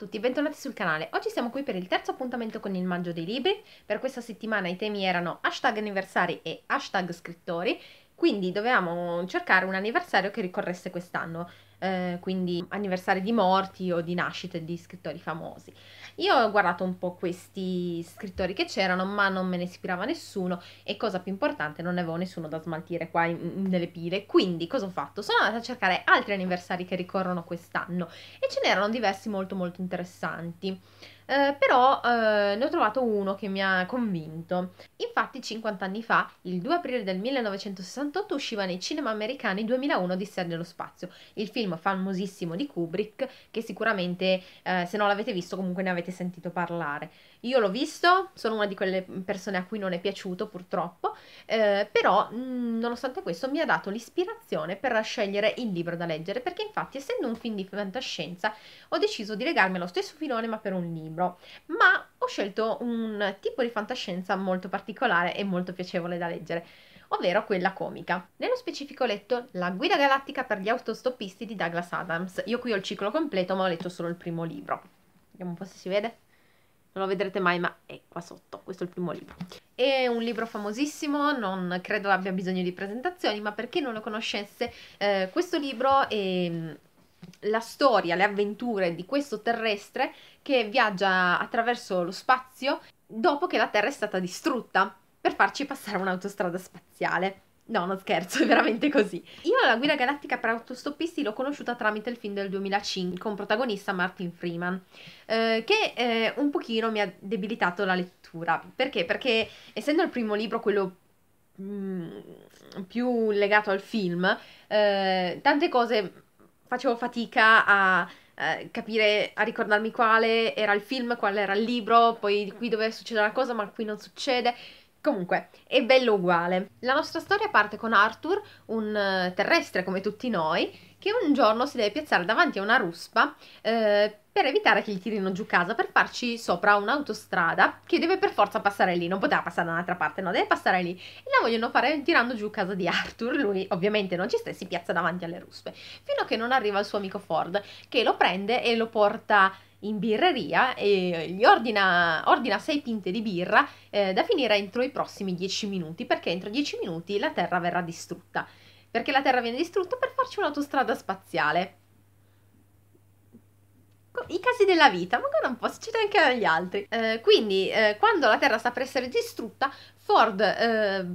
a tutti e bentornati sul canale. Oggi siamo qui per il terzo appuntamento con il Maggio dei Libri. Per questa settimana i temi erano hashtag anniversari e hashtag scrittori, quindi dovevamo cercare un anniversario che ricorresse quest'anno eh, quindi anniversari di morti o di nascite di scrittori famosi. Io ho guardato un po' questi scrittori che c'erano, ma non me ne ispirava nessuno e cosa più importante, non avevo nessuno da smaltire qua nelle pile. Quindi cosa ho fatto? Sono andata a cercare altri anniversari che ricorrono quest'anno e ce n'erano diversi molto molto interessanti. Eh, però eh, ne ho trovato uno che mi ha convinto. Infatti 50 anni fa, il 2 aprile del 1968, usciva nei cinema americani 2001 di Serie nello spazio, il film famosissimo di Kubrick che sicuramente eh, se non l'avete visto comunque ne avete sentito parlare. Io l'ho visto, sono una di quelle persone a cui non è piaciuto purtroppo, eh, però mh, mm, nonostante questo mi ha dato l'ispirazione per scegliere il libro da leggere, perché infatti essendo un film di fantascienza ho deciso di legarmi allo stesso filone ma per un libro, ma ho scelto un tipo di fantascienza molto particolare e molto piacevole da leggere ovvero quella comica. Nello specifico ho letto La guida galattica per gli autostoppisti di Douglas Adams. Io qui ho il ciclo completo ma ho letto solo il primo libro. Vediamo un po' se si vede non lo vedrete mai, ma è qua sotto, questo è il primo libro. È un libro famosissimo, non credo abbia bisogno di presentazioni, ma per chi non lo conoscesse, eh, questo libro è mm, la storia, le avventure di questo terrestre che viaggia attraverso lo spazio dopo che la Terra è stata distrutta per farci passare un'autostrada spaziale. No, non scherzo, è veramente così. Io la guida galattica per autostoppisti l'ho conosciuta tramite il film del 2005 con protagonista Martin Freeman, eh, che eh, un pochino mi ha debilitato la lettura. Perché? Perché essendo il primo libro quello mh, mm, più legato al film, eh, tante cose facevo fatica a capire, a ricordarmi quale era il film, qual era il libro, poi qui doveva succedere una cosa ma qui non succede Comunque, è bello uguale. La nostra storia parte con Arthur, un eh, terrestre come tutti noi, che un giorno si deve piazzare davanti a una ruspa eh, per evitare che gli tirino giù casa, per farci sopra un'autostrada che deve per forza passare lì, non poteva passare da un'altra parte, no, deve passare lì. E la vogliono fare tirando giù casa di Arthur, lui ovviamente non ci sta e si piazza davanti alle ruspe, fino a che non arriva il suo amico Ford, che lo prende e lo porta in birreria e gli ordina, ordina 6 pinte di birra eh, da finire entro i prossimi 10 minuti, perché entro 10 minuti la Terra verrà distrutta. Perché la Terra viene distrutta per farci un'autostrada spaziale. I casi della vita, ma guarda un po', succede anche agli altri. Eh, quindi, eh, quando la Terra sta per essere distrutta, Ford eh,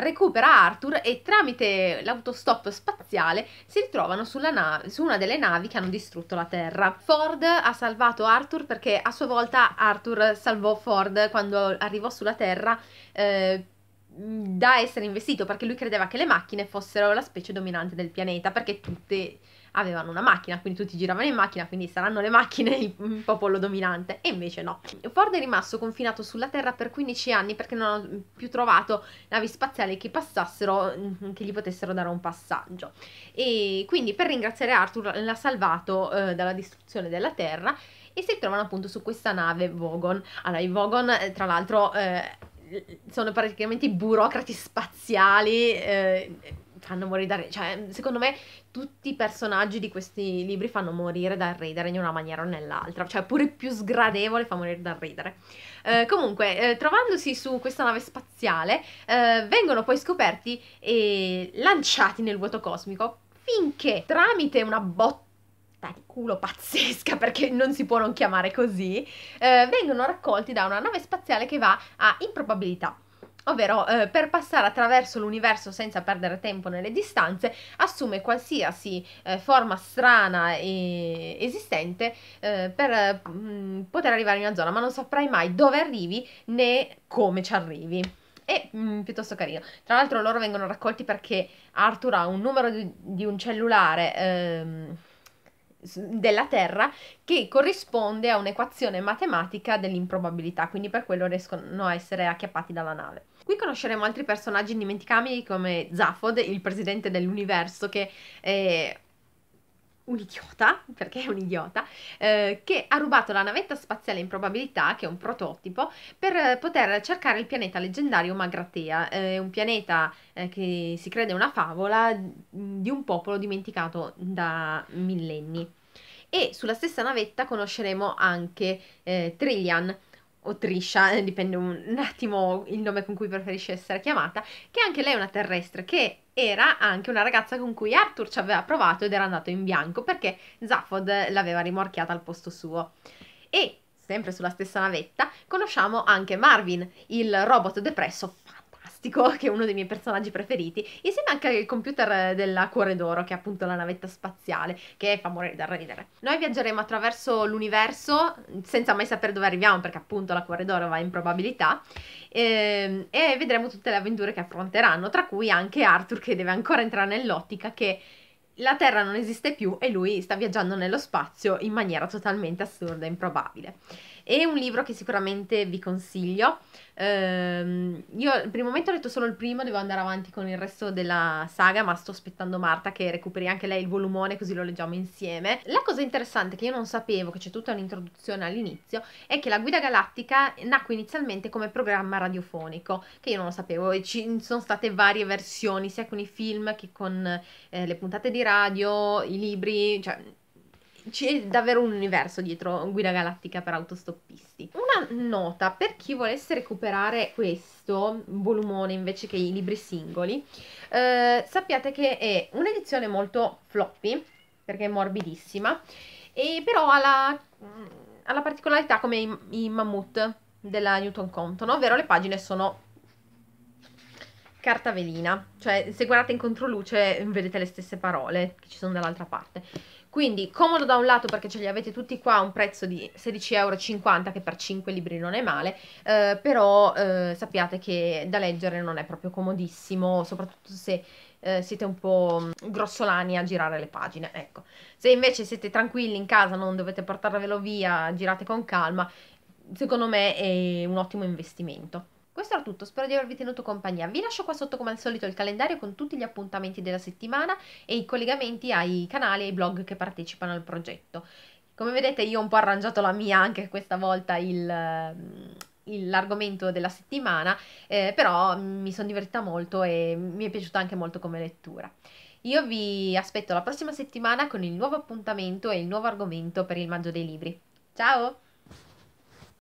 recupera Arthur e tramite l'autostop spaziale si ritrovano nave, su una delle navi che hanno distrutto la Terra. Ford ha salvato Arthur perché a sua volta Arthur salvò Ford quando arrivò sulla Terra eh, da essere investito perché lui credeva che le macchine fossero la specie dominante del pianeta perché tutte avevano una macchina, quindi tutti giravano in macchina, quindi saranno le macchine il popolo dominante, e invece no. Ford è rimasto confinato sulla Terra per 15 anni perché non ha più trovato navi spaziali che passassero, mm, che gli potessero dare un passaggio. E quindi per ringraziare Arthur l'ha salvato eh, dalla distruzione della Terra e si trovano appunto su questa nave Vogon. Allora, i Vogon, eh, tra l'altro... Eh, sono praticamente i burocrati spaziali eh, fanno morire da ridere. Cioè, secondo me tutti i personaggi di questi libri fanno morire dal ridere in una maniera o nell'altra. Cioè, pure più sgradevole fa morire dal ridere. Eh, comunque, eh, trovandosi su questa nave spaziale, eh, vengono poi scoperti e lanciati nel vuoto cosmico finché tramite una botta di culo pazzesca perché non si può non chiamare così, eh, vengono raccolti da una nave spaziale che va a improbabilità. Ovvero, eh, per passare attraverso l'universo senza perdere tempo nelle distanze, assume qualsiasi eh, forma strana e esistente eh, per mh, mm, poter arrivare in una zona, ma non saprai mai dove arrivi né come ci arrivi. È mm, piuttosto carino. Tra l'altro loro vengono raccolti perché Arthur ha un numero di, di un cellulare... Ehm, della Terra che corrisponde a un'equazione matematica dell'improbabilità, quindi per quello riescono a essere acchiappati dalla nave. Qui conosceremo altri personaggi indimenticabili come Zaphod, il presidente dell'universo che è un idiota, perché è un idiota, eh, che ha rubato la navetta spaziale Improbabilità, che è un prototipo, per poter cercare il pianeta leggendario Magratea, eh, un pianeta eh, che si crede una favola mm, di un popolo dimenticato da millenni. E sulla stessa navetta conosceremo anche eh, Trillian, o Trisha, eh, dipende un attimo il nome con cui preferisce essere chiamata, che anche lei è una terrestre, che era anche una ragazza con cui Arthur ci aveva provato ed era andato in bianco perché Zaphod l'aveva rimorchiata al posto suo. E, sempre sulla stessa navetta, conosciamo anche Marvin, il robot depresso Rustico, che è uno dei miei personaggi preferiti, insieme anche al computer eh, della Cuore d'Oro, che è appunto la navetta spaziale, che fa morire da ridere. Noi viaggeremo attraverso l'universo senza mai sapere dove arriviamo, perché appunto la Cuore d'Oro va in probabilità, e, ehm, e vedremo tutte le avventure che affronteranno, tra cui anche Arthur che deve ancora entrare nell'ottica che la Terra non esiste più e lui sta viaggiando nello spazio in maniera totalmente assurda e improbabile. È un libro che sicuramente vi consiglio. Ehm, io per il momento ho letto solo il primo, devo andare avanti con il resto della saga, ma sto aspettando Marta che recuperi anche lei il volumone così lo leggiamo insieme. La cosa interessante che io non sapevo, che c'è tutta un'introduzione all'inizio, è che la Guida Galattica nacque inizialmente come programma radiofonico, che io non lo sapevo, e ci sono state varie versioni, sia con i film che con eh, le puntate di radio, i libri, cioè c'è davvero un universo dietro Guida Galattica per autostoppisti. Una nota per chi volesse recuperare questo volumone invece che i libri singoli, eh, sappiate che è un'edizione molto floppy, perché è morbidissima, e però ha la, mm, ha la particolarità come i, i mammut della Newton Compton, ovvero le pagine sono carta velina, cioè se guardate in controluce vedete le stesse parole che ci sono dall'altra parte. Quindi comodo da un lato perché ce li avete tutti qua a un prezzo di 16,50 euro, che per 5 libri non è male, eh, però eh, sappiate che da leggere non è proprio comodissimo, soprattutto se eh, siete un po' mm, grossolani a girare le pagine, ecco. Se invece siete tranquilli in casa, non dovete portarvelo via, girate con calma, secondo me è un ottimo investimento questo era tutto, spero di avervi tenuto compagnia. Vi lascio qua sotto come al solito il calendario con tutti gli appuntamenti della settimana e i collegamenti ai canali e ai blog che partecipano al progetto. Come vedete io ho un po' arrangiato la mia anche questa volta il mm, l'argomento della settimana, eh, però mi sono divertita molto e mi è piaciuta anche molto come lettura. Io vi aspetto la prossima settimana con il nuovo appuntamento e il nuovo argomento per il Maggio dei Libri. Ciao!